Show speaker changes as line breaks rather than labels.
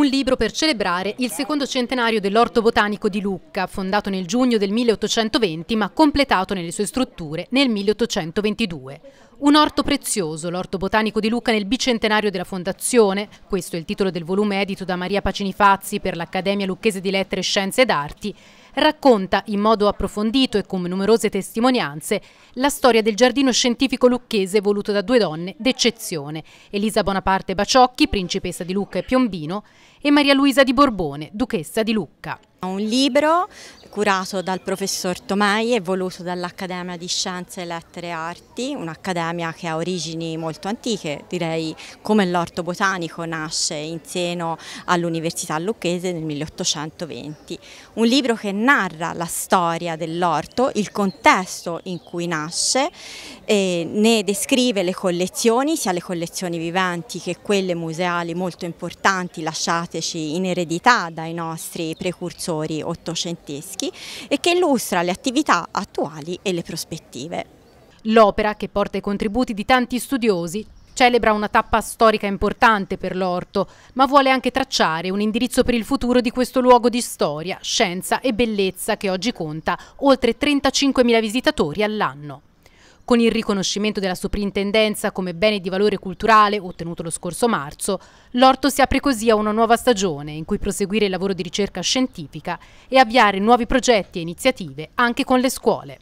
Un libro per celebrare il secondo centenario dell'Orto Botanico di Lucca, fondato nel giugno del 1820 ma completato nelle sue strutture nel 1822. Un orto prezioso, l'Orto Botanico di Lucca nel bicentenario della fondazione, questo è il titolo del volume edito da Maria Pacini Fazzi per l'Accademia Lucchese di Lettere, Scienze ed Arti, racconta in modo approfondito e con numerose testimonianze la storia del giardino scientifico lucchese voluto da due donne d'eccezione, Elisa Bonaparte Baciocchi, principessa di Lucca e Piombino, e Maria Luisa di Borbone, duchessa di Lucca. Un libro curato
dal professor Tomei e voluto dall'Accademia di Scienze, Lettere e Arti, un'accademia che ha origini molto antiche, direi come l'orto botanico nasce in seno all'Università Lucchese nel 1820. Un libro che narra la storia dell'orto, il contesto in cui nasce, e ne descrive le collezioni, sia le collezioni viventi che quelle museali molto importanti lasciate lasciateci in eredità dai nostri precursori ottocenteschi e che
illustra le attività attuali e le prospettive. L'opera, che porta i contributi di tanti studiosi, celebra una tappa storica importante per l'orto, ma vuole anche tracciare un indirizzo per il futuro di questo luogo di storia, scienza e bellezza che oggi conta oltre 35.000 visitatori all'anno. Con il riconoscimento della Soprintendenza come bene di valore culturale ottenuto lo scorso marzo, l'orto si apre così a una nuova stagione in cui proseguire il lavoro di ricerca scientifica e avviare nuovi progetti e iniziative anche con le scuole.